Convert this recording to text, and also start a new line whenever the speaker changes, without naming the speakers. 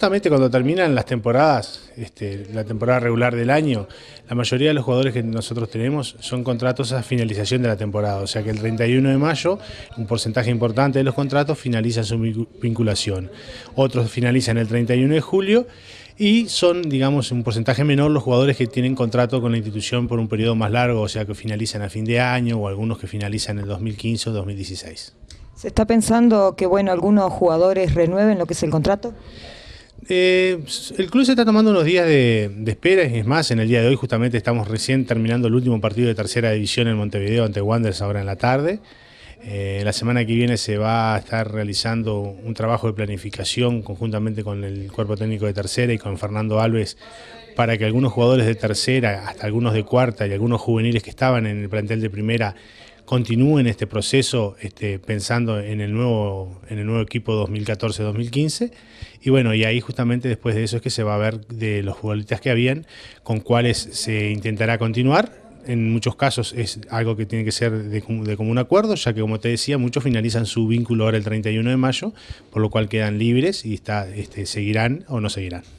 Justamente cuando terminan las temporadas, este, la temporada regular del año, la mayoría de los jugadores que nosotros tenemos son contratos a finalización de la temporada. O sea que el 31 de mayo, un porcentaje importante de los contratos finaliza su vinculación. Otros finalizan el 31 de julio y son, digamos, un porcentaje menor los jugadores que tienen contrato con la institución por un periodo más largo, o sea que finalizan a fin de año o algunos que finalizan en el 2015 o 2016.
¿Se está pensando que, bueno, algunos jugadores renueven lo que es el contrato?
Eh, el club se está tomando unos días de, espera y es más, en el día de hoy justamente estamos recién terminando el último partido de tercera división en Montevideo ante Wanderers ahora en la tarde. Eh, la semana que viene se va a estar realizando un trabajo de planificación conjuntamente con el cuerpo técnico de tercera y con Fernando Alves para que algunos jugadores de tercera, hasta algunos de cuarta y algunos juveniles que estaban en el plantel de primera continúen este proceso este, pensando en el nuevo, en el nuevo equipo 2014-2015. Y bueno, y ahí justamente después de eso es que se va a ver de los futbolistas que habían, con cuáles se intentará continuar en muchos casos es algo que tiene que ser de, común acuerdo, ya que como te decía, muchos finalizan su vínculo ahora el 31 de mayo, por lo cual quedan libres y está, este, seguirán o no seguirán.